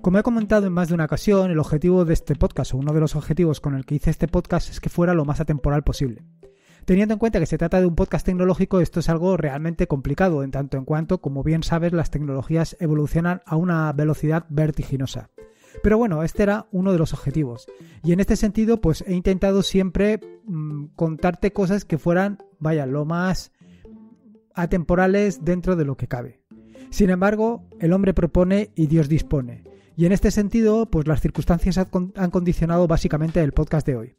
Como he comentado en más de una ocasión, el objetivo de este podcast, o uno de los objetivos con el que hice este podcast, es que fuera lo más atemporal posible. Teniendo en cuenta que se trata de un podcast tecnológico, esto es algo realmente complicado, en tanto en cuanto, como bien sabes, las tecnologías evolucionan a una velocidad vertiginosa. Pero bueno, este era uno de los objetivos. Y en este sentido, pues he intentado siempre mm, contarte cosas que fueran, vaya, lo más atemporales dentro de lo que cabe. Sin embargo, el hombre propone y Dios dispone. Y en este sentido, pues las circunstancias han condicionado básicamente el podcast de hoy.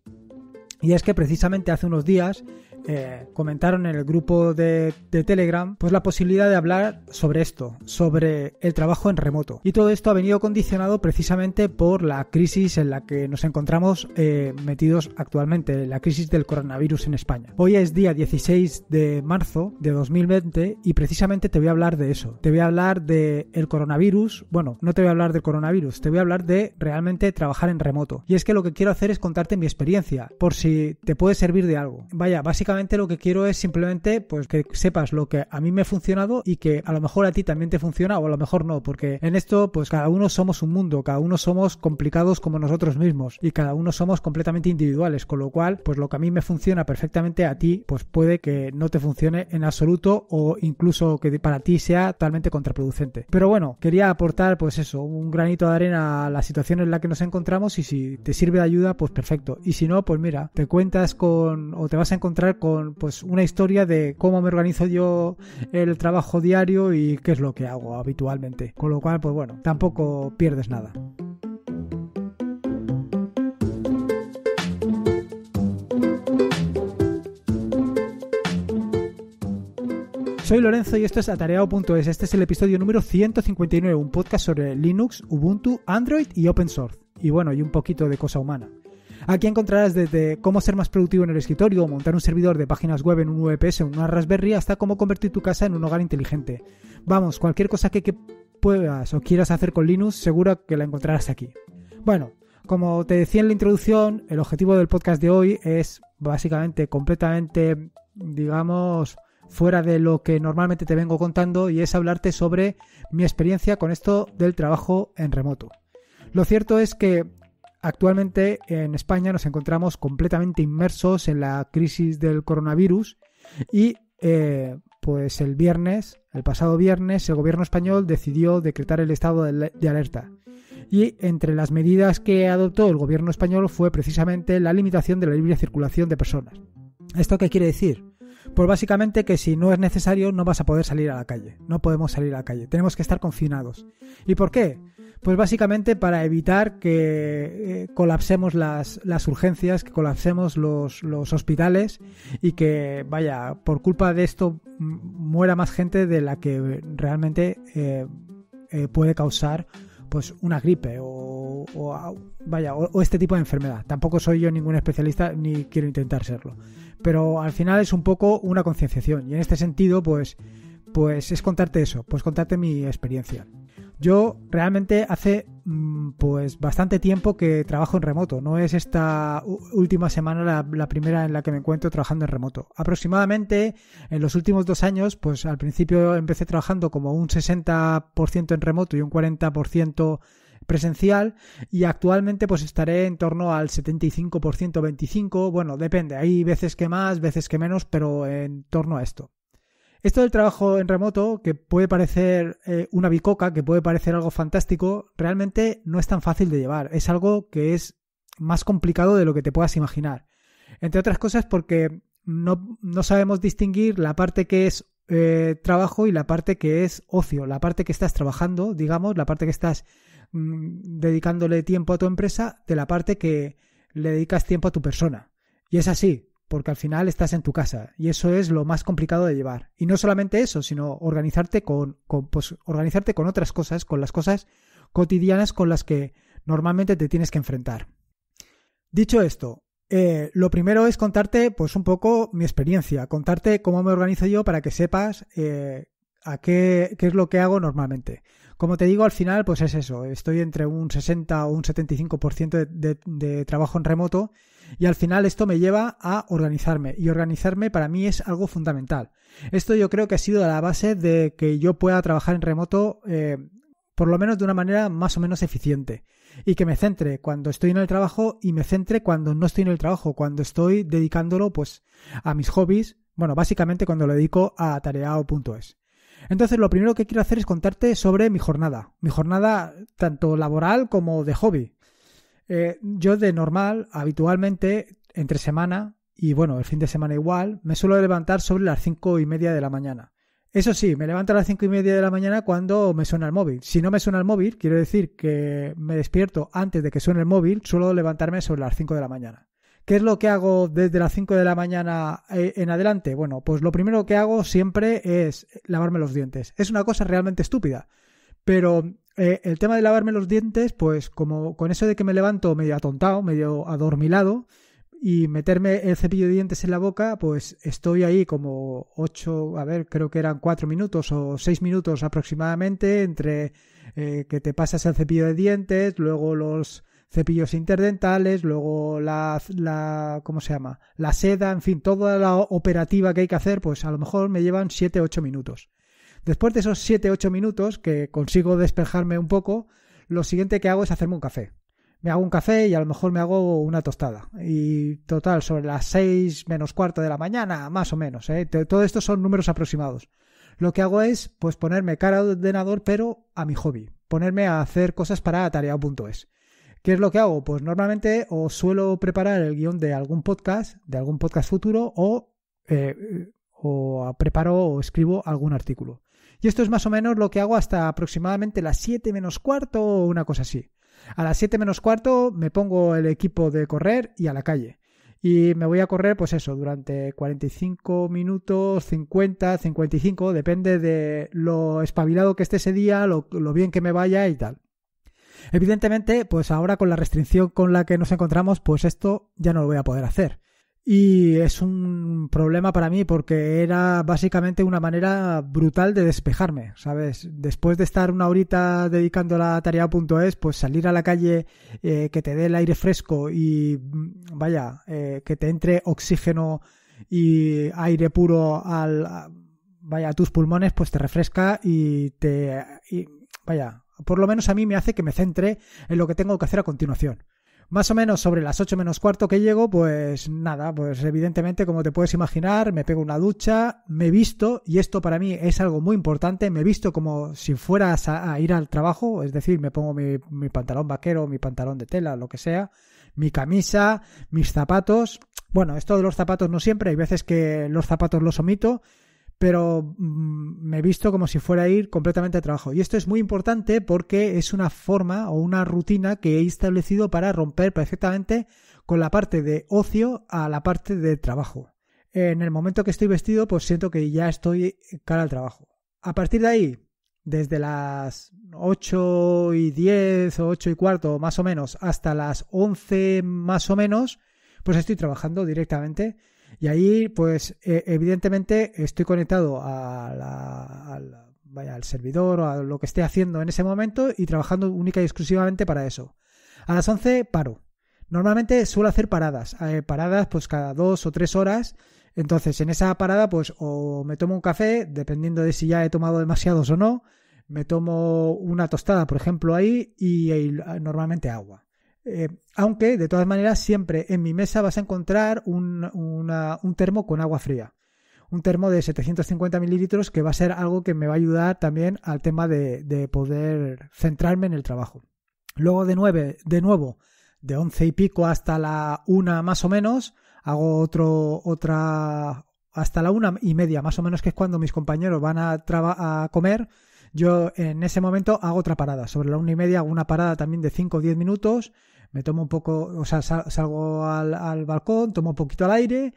Y es que precisamente hace unos días eh, comentaron en el grupo de, Telegram pues la posibilidad de hablar sobre esto, sobre el trabajo en remoto. Y todo esto ha venido condicionado precisamente por la crisis en la que nos encontramos eh, metidos actualmente, la crisis del coronavirus en España. Hoy es día 16 de marzo de 2020 y precisamente te voy a hablar de eso. Te voy a hablar de el coronavirus, bueno, no te voy a hablar del coronavirus, te voy a hablar de realmente trabajar en remoto. Y es que lo que quiero hacer es contarte mi experiencia, por si te puede servir de algo. Vaya, básicamente lo que quiero es simplemente pues que sepas lo que a mí me ha funcionado y que a lo mejor a ti también te funciona o a lo mejor no, porque en esto pues cada uno somos un mundo, cada uno somos complicados como nosotros mismos y cada uno somos completamente individuales, con lo cual pues lo que a mí me funciona perfectamente a ti pues puede que no te funcione en absoluto o incluso que para ti sea totalmente contraproducente. Pero bueno, quería aportar pues eso, un granito de arena a la situación en la que nos encontramos y si te sirve de ayuda pues perfecto y si no pues mira, te cuentas con o te vas a encontrar con pues una historia de cómo me organizo yo el trabajo diario y qué es lo que hago habitualmente. Con lo cual, pues bueno, tampoco pierdes nada. Soy Lorenzo y esto es atareado.es. Este es el episodio número 159, un podcast sobre Linux, Ubuntu, Android y Open Source. Y bueno, y un poquito de cosa humana. Aquí encontrarás desde cómo ser más productivo en el escritorio, montar un servidor de páginas web en un VPS o una Raspberry, hasta cómo convertir tu casa en un hogar inteligente. Vamos, cualquier cosa que puedas o quieras hacer con Linux, seguro que la encontrarás aquí. Bueno, como te decía en la introducción, el objetivo del podcast de hoy es básicamente completamente, digamos, fuera de lo que normalmente te vengo contando y es hablarte sobre mi experiencia con esto del trabajo en remoto. Lo cierto es que Actualmente en España nos encontramos completamente inmersos en la crisis del coronavirus y eh, pues el viernes, el pasado viernes, el gobierno español decidió decretar el estado de alerta. Y entre las medidas que adoptó el gobierno español fue precisamente la limitación de la libre circulación de personas. ¿Esto qué quiere decir? Pues básicamente que si no es necesario no vas a poder salir a la calle. No podemos salir a la calle. Tenemos que estar confinados. ¿Y por qué? Pues básicamente para evitar que eh, colapsemos las, las, urgencias, que colapsemos los, los, hospitales y que, vaya, por culpa de esto muera más gente de la que realmente eh, eh, puede causar pues una gripe o, vaya o, este tipo de enfermedad. Tampoco soy yo ningún especialista ni quiero intentar serlo, pero al final es un poco una concienciación y en este sentido pues pues es contarte eso, pues contarte mi experiencia. Yo realmente hace mm, pues bastante tiempo que trabajo en remoto. No es esta última semana la, primera en la que me encuentro trabajando en remoto. Aproximadamente en los últimos dos años, pues al principio empecé trabajando como un 60% en remoto y un 40% presencial y actualmente pues estaré en torno al 75% 25 bueno depende hay veces que más veces que menos pero en torno a esto esto del trabajo en remoto, que puede parecer eh, una bicoca, que puede parecer algo fantástico, realmente no es tan fácil de llevar. Es algo que es más complicado de lo que te puedas imaginar. Entre otras cosas porque no, sabemos distinguir la parte que es eh, trabajo y la parte que es ocio, la parte que estás trabajando, digamos, la parte que estás mm, dedicándole tiempo a tu empresa, de la parte que le dedicas tiempo a tu persona. Y es así, porque al final estás en tu casa y eso es lo más complicado de llevar. Y no solamente eso, sino organizarte con, pues, organizarte con otras cosas, con las cosas cotidianas con las que normalmente te tienes que enfrentar. Dicho esto, eh, lo primero es contarte pues un poco mi experiencia, contarte cómo me organizo yo para que sepas eh, a qué, qué, es lo que hago normalmente. Como te digo, al final, pues es eso. Estoy entre un 60 o un 75% de, trabajo en remoto y al final esto me lleva a organizarme. Y organizarme para mí es algo fundamental. Esto yo creo que ha sido la base de que yo pueda trabajar en remoto. Eh, por lo menos de una manera más o menos eficiente. Y que me centre cuando estoy en el trabajo y me centre cuando no estoy en el trabajo, cuando estoy dedicándolo pues a mis hobbies, bueno, básicamente cuando lo dedico a tareao.es. Entonces lo primero que quiero hacer es contarte sobre mi jornada, mi jornada tanto laboral como de hobby. Eh, yo de normal, habitualmente, entre semana y bueno, el fin de semana igual, me suelo levantar sobre las cinco y media de la mañana. Eso sí, me levanto a las cinco y media de la mañana cuando me suena el móvil. Si no me suena el móvil, quiero decir que me despierto antes de que suene el móvil, suelo levantarme sobre las 5 de la mañana. ¿Qué es lo que hago desde las 5 de la mañana eh, en adelante? Bueno, pues lo primero que hago siempre es lavarme los dientes. Es una cosa realmente estúpida. Pero eh, el tema de lavarme los dientes, pues como con eso de que me levanto medio atontado, medio adormilado, y meterme el cepillo de dientes en la boca, pues estoy ahí como 8, a ver, creo que eran 4 minutos o 6 minutos aproximadamente entre eh, que te pasas el cepillo de dientes, luego los cepillos interdentales, luego la, la, ¿cómo se llama? La seda, en fin, toda la operativa que hay que hacer, pues a lo mejor me llevan 7-8 minutos. Después de esos 7-8 minutos que consigo despejarme un poco, lo siguiente que hago es hacerme un café. Me hago un café y a lo mejor me hago una tostada. Y total, sobre las 6 menos cuarto de la mañana, más o menos. ¿eh? Todo esto son números aproximados. Lo que hago es pues ponerme cara de ordenador, pero a mi hobby. Ponerme a hacer cosas para atareado.es. ¿Qué es lo que hago? Pues normalmente os suelo preparar el guión de algún podcast, de algún podcast futuro o, eh, o preparo o escribo algún artículo. Y esto es más o menos lo que hago hasta aproximadamente las 7 menos cuarto o una cosa así. A las 7 menos cuarto me pongo el equipo de correr y a la calle. Y me voy a correr, pues eso, durante 45 minutos, 50, 55, depende de lo espabilado que esté ese día, lo bien que me vaya y tal. Evidentemente, pues ahora con la restricción con la que nos encontramos, pues esto ya no lo voy a poder hacer. Y es un problema para mí porque era básicamente una manera brutal de despejarme, ¿sabes? Después de estar una horita dedicando a tarea.es, pues salir a la calle, eh, que te dé el aire fresco y vaya, eh, que te entre oxígeno y aire puro al, vaya, a tus pulmones, pues te refresca y te, y, vaya, por lo menos a mí me hace que me centre en lo que tengo que hacer a continuación. Más o menos sobre las 8 menos cuarto que llego, pues nada, pues evidentemente como te puedes imaginar, me pego una ducha, me visto, y esto para mí es algo muy importante, me visto como si fueras a, ir al trabajo, es decir, me pongo mi pantalón vaquero, mi pantalón de tela, lo que sea, mi camisa, mis zapatos. Bueno, esto de los zapatos no siempre, hay veces que los zapatos los omito, pero mm, me he visto como si fuera a ir completamente a trabajo. Y esto es muy importante porque es una forma o una rutina que he establecido para romper perfectamente con la parte de ocio a la parte de trabajo. En el momento que estoy vestido, pues siento que ya estoy cara al trabajo. A partir de ahí, desde las 8 y 10 o 8 y cuarto más o menos hasta las 11 más o menos, pues estoy trabajando directamente y ahí, pues, e, evidentemente estoy conectado al servidor o a lo que esté haciendo en ese momento y trabajando única y exclusivamente para eso. A las 11 paro. Normalmente suelo hacer paradas, eh, paradas pues cada dos o tres horas. Entonces, en esa parada, pues, o me tomo un café, dependiendo de si ya he tomado demasiados o no, me tomo una tostada, por ejemplo, ahí y eh, ah, normalmente agua. Eh, aunque, de todas maneras, siempre en mi mesa vas a encontrar un, termo con agua fría. Un termo de 750 mililitros que va a ser algo que me va a ayudar también al tema de, de poder centrarme en el trabajo. Luego de nueve, de nuevo, de once y pico hasta la una más o menos, hago otro, otra, hasta la una y media más o menos, que es cuando mis compañeros van a, a comer yo en ese momento hago otra parada. Sobre la una y media hago una parada también de 5 o 10 minutos. Me tomo un poco, o sea, salgo al, balcón, tomo un poquito al aire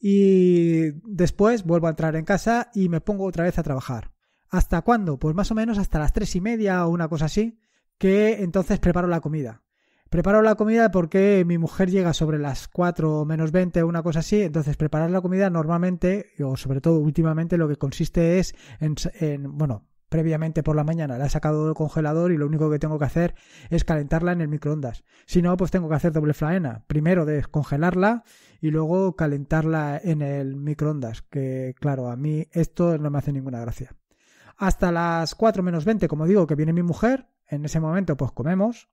y después vuelvo a entrar en casa y me pongo otra vez a trabajar. ¿Hasta cuándo? Pues más o menos hasta las tres y media o una cosa así, que entonces preparo la comida. Preparo la comida porque mi mujer llega sobre las 4 o menos 20 o una cosa así, entonces preparar la comida normalmente, o sobre todo últimamente, lo que consiste es en, en bueno, previamente por la mañana, la he sacado del congelador y lo único que tengo que hacer es calentarla en el microondas. Si no, pues tengo que hacer doble faena. Primero descongelarla y luego calentarla en el microondas, que claro, a mí esto no me hace ninguna gracia. Hasta las 4 menos 20, como digo, que viene mi mujer, en ese momento pues comemos.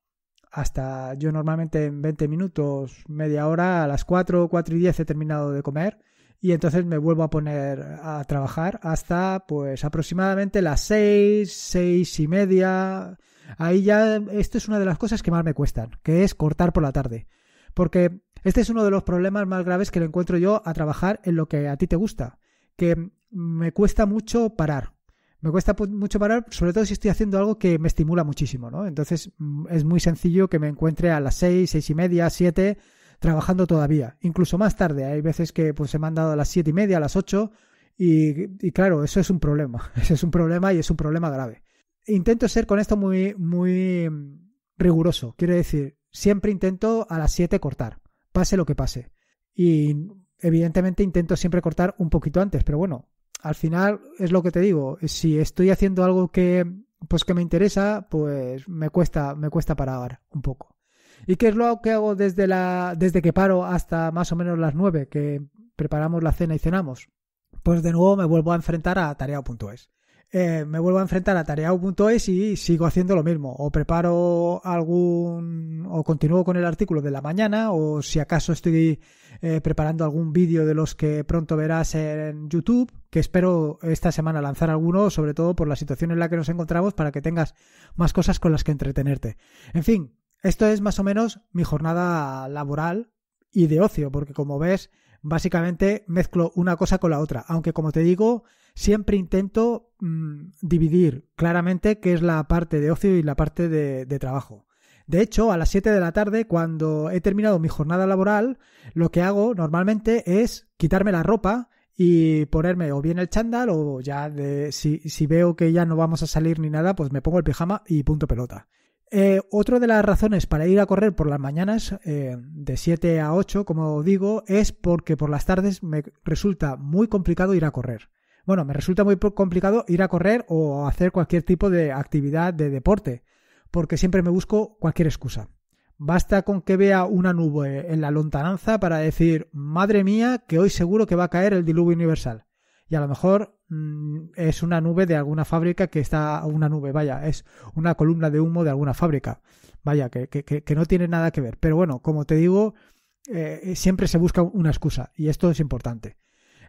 Hasta yo normalmente en 20 minutos, media hora, a las 4, 4 y 10 he terminado de comer y entonces me vuelvo a poner a trabajar hasta pues aproximadamente las seis, seis y media. Ahí ya esto es una de las cosas que más me cuestan, que es cortar por la tarde. Porque este es uno de los problemas más graves que le encuentro yo a trabajar en lo que a ti te gusta, que me cuesta mucho parar. Me cuesta mucho parar, sobre todo si estoy haciendo algo que me estimula muchísimo, ¿no? Entonces mm, es muy sencillo que me encuentre a las seis, seis y media, siete trabajando todavía, incluso más tarde. Hay veces que pues, se me han dado a las siete y media, a las 8 y, claro, eso es un problema. Ese es un problema y es un problema grave. Intento ser con esto muy, muy mm, riguroso. Quiero decir, siempre intento a las 7 cortar, pase lo que pase. Y evidentemente intento siempre cortar un poquito antes, pero bueno, al final es lo que te digo. Si estoy haciendo algo que pues que me interesa, pues me cuesta, me cuesta parar un poco. ¿Y qué es lo que hago desde, la, desde que paro hasta más o menos las 9, que preparamos la cena y cenamos? Pues de nuevo me vuelvo a enfrentar a tareao.es. Eh, me vuelvo a enfrentar a tareao.es y sigo haciendo lo mismo. O preparo algún. o continúo con el artículo de la mañana, o si acaso estoy eh, preparando algún vídeo de los que pronto verás en YouTube, que espero esta semana lanzar alguno, sobre todo por la situación en la que nos encontramos, para que tengas más cosas con las que entretenerte. En fin, esto es más o menos mi jornada laboral y de ocio, porque como ves, básicamente mezclo una cosa con la otra, aunque como te digo, siempre intento mm, dividir claramente qué es la parte de ocio y la parte de, trabajo. De hecho, a las 7 de la tarde, cuando he terminado mi jornada laboral, lo que hago normalmente es quitarme la ropa y ponerme o bien el chándal o ya de, si, veo que ya no vamos a salir ni nada, pues me pongo el pijama y punto pelota. Eh, otra de las razones para ir a correr por las mañanas, eh, de 7 a 8, como digo, es porque por las tardes me resulta muy complicado ir a correr. Bueno, me resulta muy complicado ir a correr o hacer cualquier tipo de actividad de deporte, porque siempre me busco cualquier excusa. Basta con que vea una nube en la lontananza para decir, madre mía, que hoy seguro que va a caer el diluvio universal y a lo mejor mm, es una nube de alguna fábrica que está, una nube, vaya, es una columna de humo de alguna fábrica, vaya, que, no tiene nada que ver. Pero bueno, como te digo, eh, siempre se busca una excusa y esto es importante.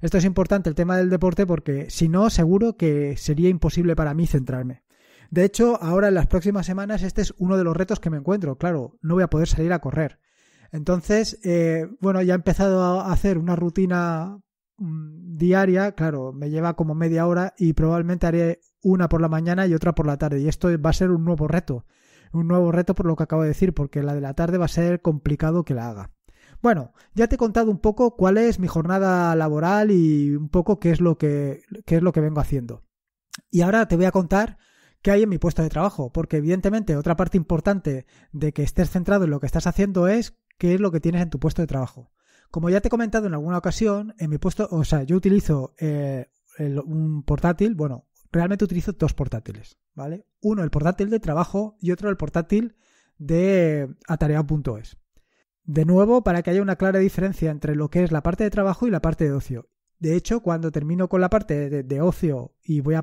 Esto es importante el tema del deporte porque si no, seguro que sería imposible para mí centrarme. De hecho, ahora en las próximas semanas este es uno de los retos que me encuentro. Claro, no voy a poder salir a correr. Entonces, eh, bueno, ya he empezado a hacer una rutina Mm, diaria, claro, me lleva como media hora y probablemente haré una por la mañana y otra por la tarde. Y esto va a ser un nuevo reto. Un nuevo reto por lo que acabo de decir, porque la de la tarde va a ser complicado que la haga. Bueno, ya te he contado un poco cuál es mi jornada laboral y un poco qué es lo que, es lo que vengo haciendo. Y ahora te voy a contar qué hay en mi puesto de trabajo, porque evidentemente otra parte importante de que estés centrado en lo que estás haciendo es qué es lo que tienes en tu puesto de trabajo. Como ya te he comentado en alguna ocasión, en mi puesto, o sea, yo utilizo eh, un portátil, bueno, realmente utilizo dos portátiles, ¿vale? Uno el portátil de trabajo y otro el portátil de atareado.es. De nuevo, para que haya una clara diferencia entre lo que es la parte de trabajo y la parte de ocio. De hecho, cuando termino con la parte de, de ocio y voy a,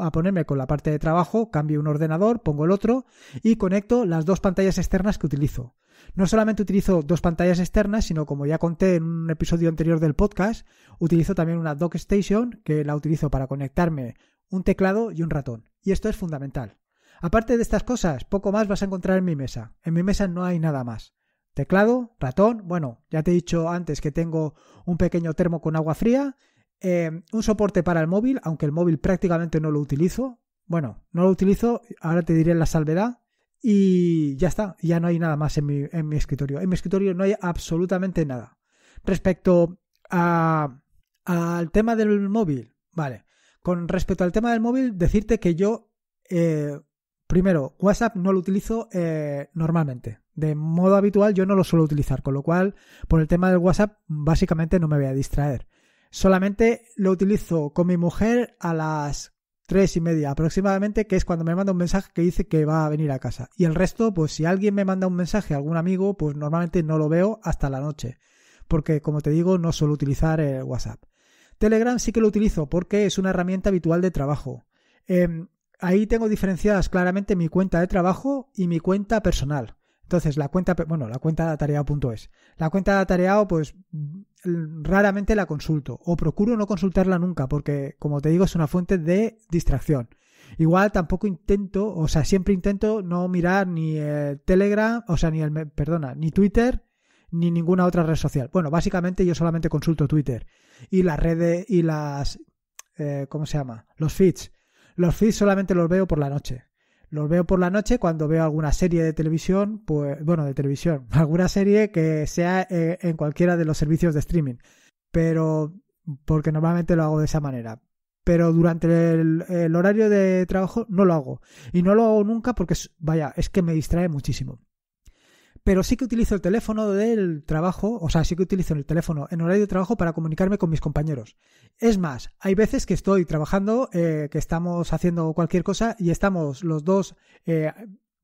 a ponerme con la parte de trabajo, cambio un ordenador, pongo el otro y conecto las dos pantallas externas que utilizo. No solamente utilizo dos pantallas externas, sino como ya conté en un episodio anterior del podcast, utilizo también una dock station que la utilizo para conectarme un teclado y un ratón. Y esto es fundamental. Aparte de estas cosas, poco más vas a encontrar en mi mesa. En mi mesa no hay nada más. Teclado, ratón, bueno, ya te he dicho antes que tengo un pequeño termo con agua fría eh, un soporte para el móvil, aunque el móvil prácticamente no lo utilizo. Bueno, no lo utilizo, ahora te diré la salvedad. Y ya está, ya no hay nada más en mi, escritorio. En mi escritorio no hay absolutamente nada. Respecto a, al tema del móvil, vale. Con respecto al tema del móvil, decirte que yo, eh, primero, WhatsApp no lo utilizo eh, normalmente. De modo habitual yo no lo suelo utilizar, con lo cual, por el tema del WhatsApp, básicamente no me voy a distraer. Solamente lo utilizo con mi mujer a las tres y media aproximadamente, que es cuando me manda un mensaje que dice que va a venir a casa. Y el resto, pues si alguien me manda un mensaje, algún amigo, pues normalmente no lo veo hasta la noche. Porque, como te digo, no suelo utilizar el WhatsApp. Telegram sí que lo utilizo porque es una herramienta habitual de trabajo. Em, ahí tengo diferenciadas claramente mi cuenta de trabajo y mi cuenta personal. Entonces, la cuenta, bueno, la cuenta de atareado.es. La cuenta de atareado, pues mm, raramente la consulto o procuro no consultarla nunca porque, como te digo, es una fuente de distracción. Igual tampoco intento, o sea, siempre intento no mirar ni eh, Telegram, o sea, ni el, perdona, ni Twitter, ni ninguna otra red social. Bueno, básicamente yo solamente consulto Twitter y las redes y las, eh, ¿cómo se llama? Los feeds. Los feeds solamente los veo por la noche. Los veo por la noche cuando veo alguna serie de televisión, pues bueno, de televisión, alguna serie que sea eh, en cualquiera de los servicios de streaming, pero porque normalmente lo hago de esa manera. Pero durante el horario de trabajo no lo hago. Y no lo hago nunca porque, vaya, es que me distrae muchísimo pero sí que utilizo el teléfono del trabajo, o sea, sí que utilizo el teléfono en horario de trabajo para comunicarme con mis compañeros. Es más, hay veces que estoy trabajando, eh, que estamos haciendo cualquier cosa y estamos los dos eh,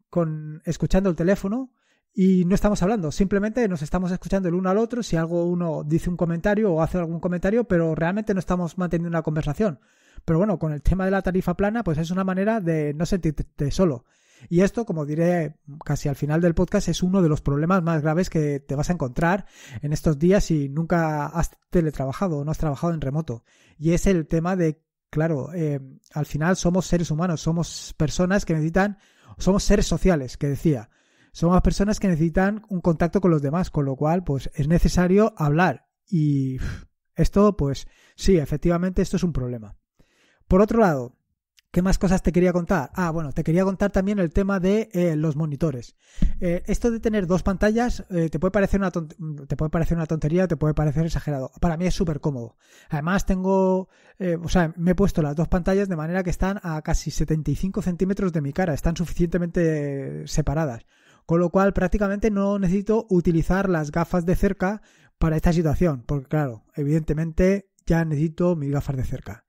con, escuchando el teléfono y no estamos hablando, simplemente nos estamos escuchando el uno al otro, si algo uno dice un comentario o hace algún comentario, pero realmente no estamos manteniendo una conversación. Pero bueno, con el tema de la tarifa plana, pues es una manera de no sentirte solo. Y esto, como diré casi al final del podcast, es uno de los problemas más graves que te vas a encontrar en estos días si nunca has teletrabajado o no has trabajado en remoto. Y es el tema de, claro, eh, al final somos seres humanos, somos personas que necesitan, somos seres sociales, que decía. Somos personas que necesitan un contacto con los demás, con lo cual, pues es necesario hablar. Y esto, pues sí, efectivamente, esto es un problema. Por otro lado, ¿Qué más cosas te quería contar? Ah, bueno, te quería contar también el tema de eh, los monitores. Eh, esto de tener dos pantallas eh, te, puede parecer una te puede parecer una tontería, te puede parecer exagerado. Para mí es súper cómodo. Además tengo, o sea, me he puesto las dos pantallas de manera que están a casi 75 centímetros de mi cara, están suficientemente separadas. Con lo cual prácticamente no necesito utilizar las gafas de cerca para esta situación, porque claro, evidentemente ya necesito mis gafas de cerca.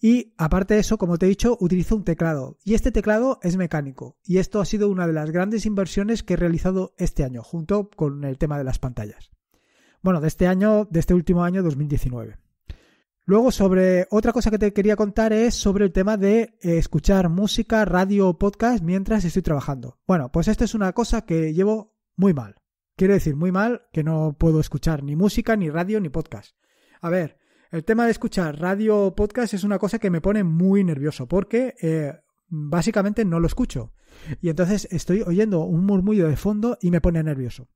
Y aparte de eso, como te he dicho, utilizo un teclado. Y este teclado es mecánico. Y esto ha sido una de las grandes inversiones que he realizado este año, junto con el tema de las pantallas. Bueno, de este año, de este último año 2019. Luego sobre otra cosa que te quería contar es sobre el tema de eh, escuchar música, radio o podcast mientras estoy trabajando. Bueno, pues esto es una cosa que llevo muy mal. Quiero decir, muy mal que no puedo escuchar ni música, ni radio, ni podcast. A ver, el tema de escuchar radio o podcast es una cosa que me pone muy nervioso porque eh, básicamente no lo escucho. Y entonces estoy oyendo un murmullo de fondo y me pone nervioso.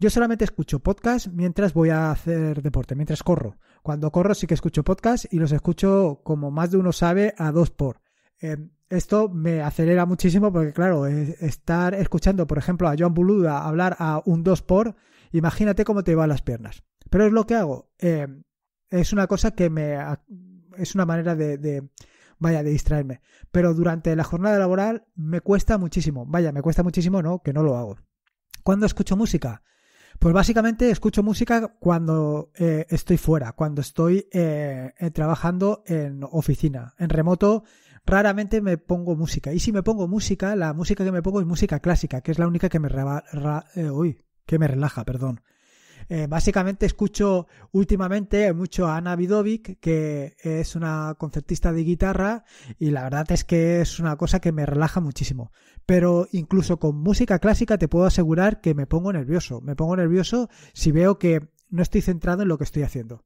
Yo solamente escucho podcast mientras voy a hacer deporte, mientras corro. Cuando corro sí que escucho podcast y los escucho, como más de uno sabe, a dos por. Eh, esto me acelera muchísimo porque, claro, e, estar escuchando, por ejemplo, a John Buluda hablar a un dos por, imagínate cómo te van las piernas. Pero es lo que hago. Eh, es una cosa que me es una manera de, de, vaya de distraerme pero durante la jornada laboral me cuesta muchísimo vaya me cuesta muchísimo no que no lo hago cuando escucho música pues básicamente escucho música cuando eh, estoy fuera cuando estoy eh, eh, trabajando en oficina en remoto raramente me pongo música y si me pongo música la música que me pongo es música clásica que es la única que me, eh, que me relaja perdón eh, básicamente escucho últimamente mucho a Ana Vidovic, que es una concertista de guitarra y la verdad es que es una cosa que me relaja muchísimo. Pero incluso con música clásica te puedo asegurar que me pongo nervioso. Me pongo nervioso si veo que no estoy centrado en lo que estoy haciendo.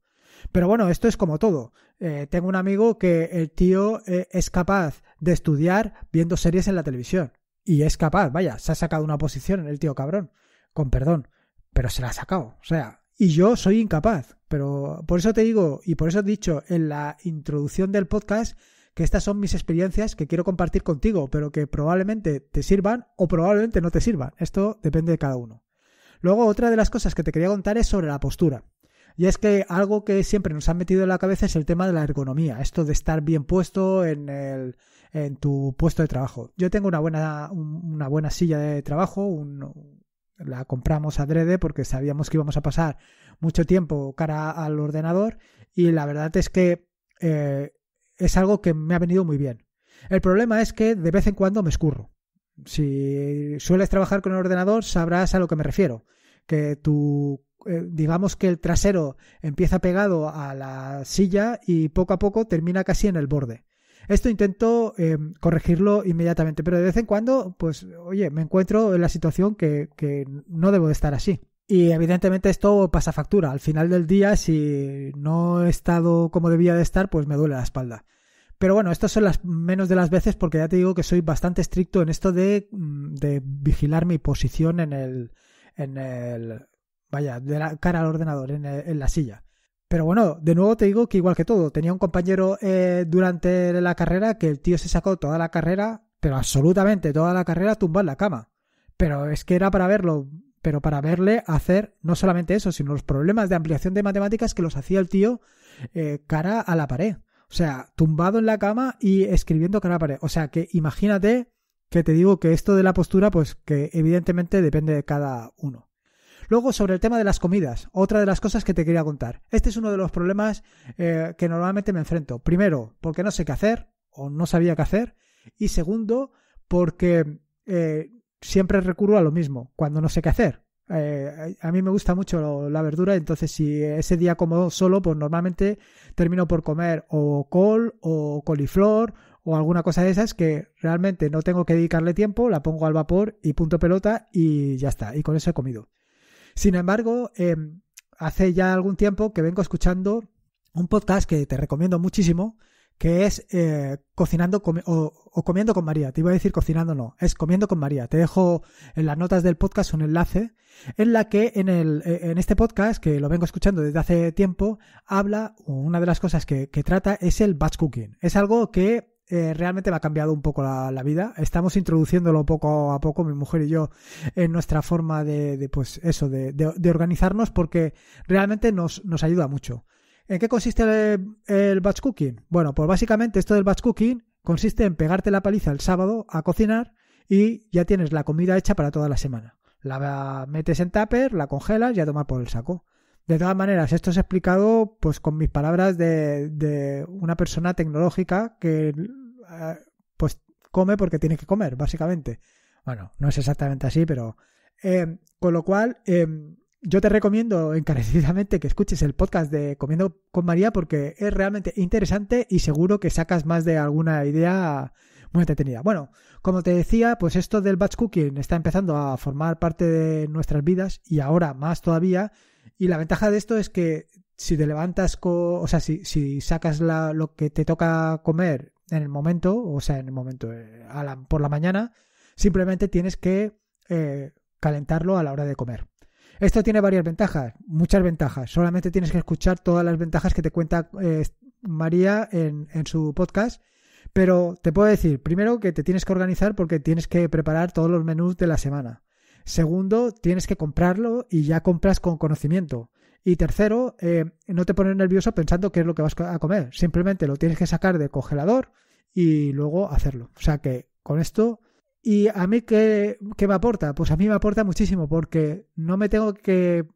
Pero bueno, esto es como todo. Eh, tengo un amigo que el tío eh, es capaz de estudiar viendo series en la televisión. Y es capaz, vaya, se ha sacado una posición en el tío cabrón. Con perdón pero se la ha sacado. O sea, y yo soy incapaz. Pero por eso te digo, y por eso he dicho en la introducción del podcast, que estas son mis experiencias que quiero compartir contigo, pero que probablemente te sirvan o probablemente no te sirvan. Esto depende de cada uno. Luego, otra de las cosas que te quería contar es sobre la postura. Y es que algo que siempre nos ha metido en la cabeza es el tema de la ergonomía, esto de estar bien puesto en, el, en tu puesto de trabajo. Yo tengo una buena, una buena silla de trabajo, un, la compramos adrede porque sabíamos que íbamos a pasar mucho tiempo cara al ordenador y la verdad es que eh, es algo que me ha venido muy bien. El problema es que de vez en cuando me escurro. Si sueles trabajar con el ordenador sabrás a lo que me refiero, que tu eh, digamos que el trasero empieza pegado a la silla y poco a poco termina casi en el borde. Esto intento eh, corregirlo inmediatamente, pero de vez en cuando, pues, oye, me encuentro en la situación que, no debo de estar así. Y evidentemente esto pasa factura. Al final del día, si no he estado como debía de estar, pues me duele la espalda. Pero bueno, estas son las menos de las veces porque ya te digo que soy bastante estricto en esto de, mm, de vigilar mi posición en el, en el, vaya, de la cara al ordenador, en la silla. Pero bueno, de nuevo te digo que igual que todo, tenía un compañero eh, durante la carrera que el tío se sacó toda la carrera, pero absolutamente toda la carrera tumbado en la cama. Pero es que era para verlo, pero para verle hacer no solamente eso, sino los problemas de ampliación de matemáticas que los hacía el tío eh, cara a la pared. O sea, tumbado en la cama y escribiendo cara a la pared. O sea, que imagínate que te digo que esto de la postura, pues que evidentemente depende de cada uno. Luego, sobre el tema de las comidas, otra de las cosas que te quería contar. Este es uno de los problemas eh, que normalmente me enfrento. Primero, porque no sé qué hacer o no sabía qué hacer. Y segundo, porque eh, siempre recurro a lo mismo cuando no sé qué hacer. Eh, a mí me gusta mucho la verdura, entonces si ese día como solo, pues normalmente termino por comer o col o coliflor o alguna cosa de esas que realmente no tengo que dedicarle tiempo, la pongo al vapor y punto pelota y ya está, y con eso he comido. Sin embargo, em, hace ya algún tiempo que vengo escuchando un podcast que te recomiendo muchísimo, que es eh, Cocinando o, Comiendo con María. Te iba a decir cocinando, no, es Comiendo con María. Te dejo en las notas del podcast un enlace en la que en, eh, este podcast, que lo vengo escuchando desde hace tiempo, habla, una de las cosas que, que trata es el batch cooking. Es algo que eh, realmente me ha cambiado un poco la, vida. Estamos introduciéndolo poco a poco, mi mujer y yo, en nuestra forma de, pues eso, de, organizarnos, porque realmente nos, ayuda mucho. ¿En qué consiste el, batch cooking? Bueno, pues básicamente esto del batch cooking consiste en pegarte la paliza el sábado a cocinar y ya tienes la comida hecha para toda la semana. La metes en tupper, la congelas y a tomar por el saco. De todas maneras, esto es explicado pues con mis palabras de una persona tecnológica que eh, pues come porque tiene que comer, básicamente. Bueno, no es exactamente así, pero... Eh, con lo cual, eh, yo te recomiendo encarecidamente que escuches el podcast de Comiendo con María porque es realmente interesante y seguro que sacas más de alguna idea muy entretenida. Bueno, como te decía, pues esto del batch cooking está empezando a formar parte de nuestras vidas y ahora más todavía. Y la ventaja de esto es que si te levantas, o sea, si, sacas lo que te toca comer en el momento, o sea, en el momento, eh, por la mañana, simplemente tienes que eh, calentarlo a la hora de comer. Esto tiene varias ventajas, muchas ventajas. Solamente tienes que escuchar todas las ventajas que te cuenta eh, María en, en, su podcast. Pero te puedo decir, primero, que te tienes que organizar porque tienes que preparar todos los menús de la semana. Segundo, tienes que comprarlo y ya compras con conocimiento. Y tercero, eh, no te pones nervioso pensando qué es lo que vas a comer. Simplemente lo tienes que sacar del congelador y luego hacerlo. O sea que con esto... ¿Y a mí qué, me aporta? Pues a mí me aporta muchísimo porque no me tengo que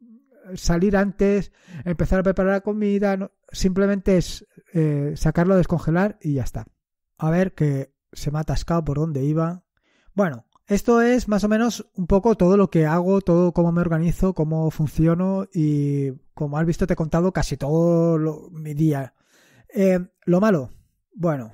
salir antes, empezar a preparar la comida, simplemente es eh, sacarlo, descongelar y ya está. A ver que se me ha atascado por dónde iba. Bueno, esto es más o menos un poco todo lo que hago, todo cómo me organizo, cómo funciono y como has visto te he contado casi todo mi día. Eh, lo malo, bueno,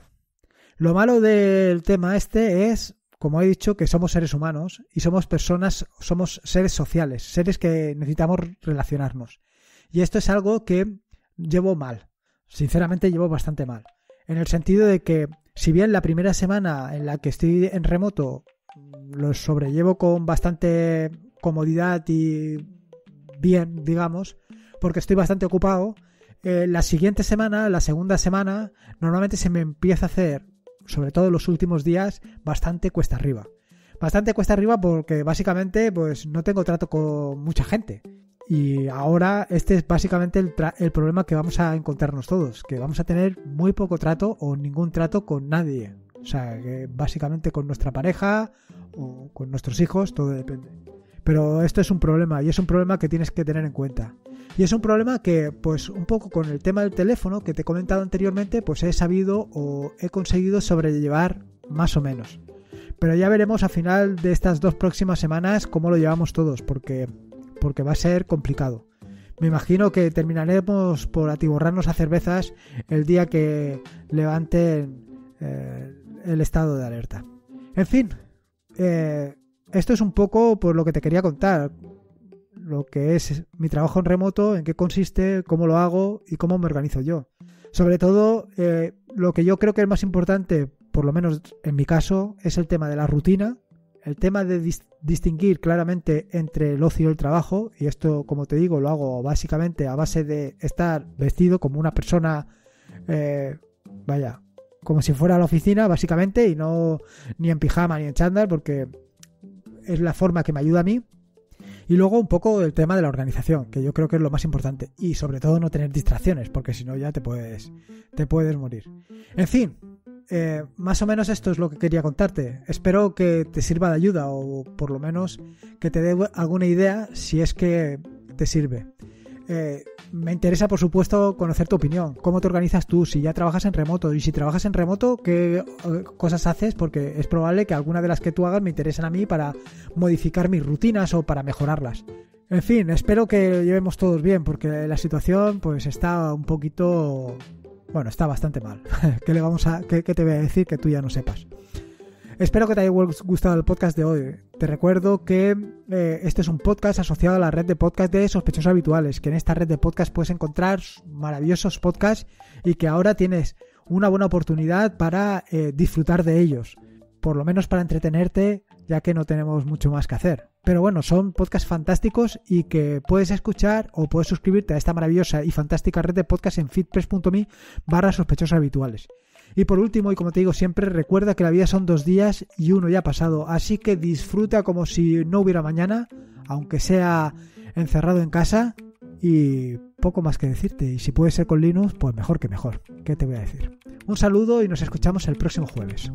lo malo del tema este es, como he dicho, que somos seres humanos y somos personas, somos seres sociales, seres que necesitamos relacionarnos. Y esto es algo que llevo mal, sinceramente llevo bastante mal, en el sentido de que si bien la primera semana en la que estoy en remoto Mm, los sobrellevo con bastante comodidad y bien, digamos, porque estoy bastante ocupado. Eh, la siguiente semana, la segunda semana, normalmente se me empieza a hacer, sobre todo los últimos días, bastante cuesta arriba. Bastante cuesta arriba porque básicamente pues no tengo trato con mucha gente. Y ahora este es básicamente el problema que vamos a encontrarnos todos, que vamos a tener muy poco trato o ningún trato con nadie, o sea, que básicamente con nuestra pareja o con nuestros hijos, todo depende. Pero esto es un problema y es un problema que tienes que tener en cuenta. Y es un problema que, pues un poco con el tema del teléfono que te he comentado anteriormente, pues he sabido o he conseguido sobrellevar más o menos. Pero ya veremos al final de estas dos próximas semanas cómo lo llevamos todos, porque, porque va a ser complicado. Me imagino que terminaremos por atiborrarnos a cervezas el día que levanten eh, el estado de alerta. En fin, eh, esto es un poco por lo que te quería contar, lo que es mi trabajo en remoto, en qué consiste, cómo lo hago y cómo me organizo yo. Sobre todo, eh, lo que yo creo que es más importante, por lo menos en mi caso, es el tema de la rutina, el tema de distinguir claramente entre el ocio y el trabajo, y esto, como te digo, lo hago básicamente a base de estar vestido como una persona, eh, vaya, como si fuera a la oficina, básicamente, y no ni en pijama ni en chándal, porque es la forma que me ayuda a mí. Y luego un poco el tema de la organización, que yo creo que es lo más importante. Y sobre todo no tener distracciones, porque si no ya te puedes, te puedes morir. En fin, eh, más o menos esto es lo que quería contarte. Espero que te sirva de ayuda o por lo menos que te dé alguna idea si es que te sirve. Eh, me interesa, por supuesto, conocer tu opinión. ¿Cómo te organizas tú? Si ya trabajas en remoto y si trabajas en remoto, ¿qué eh, cosas haces? Porque es probable que alguna de las que tú hagas me interesen a mí para modificar mis rutinas o para mejorarlas. En fin, espero que lo llevemos todos bien porque la situación pues está un poquito... Bueno, está bastante mal. ¿Qué, le vamos a... qué te voy a decir que tú ya no sepas? Espero que te haya gustado el podcast de hoy. Te recuerdo que eh, este es un podcast asociado a la red de podcast de sospechosos habituales, que en esta red de podcast puedes encontrar maravillosos podcasts y que ahora tienes una buena oportunidad para eh, disfrutar de ellos, por lo menos para entretenerte, ya que no tenemos mucho más que hacer. Pero bueno, son podcasts fantásticos y que puedes escuchar o puedes suscribirte a esta maravillosa y fantástica red de podcasts en fitpress.me barra sospechosos habituales. Y por último, y como te digo siempre, recuerda que la vida son dos días y uno ya ha pasado, así que disfruta como si no hubiera mañana, aunque sea encerrado en casa y poco más que decirte. Y si puede ser con Linux, pues mejor que mejor. ¿Qué te voy a decir? Un saludo y nos escuchamos el próximo jueves.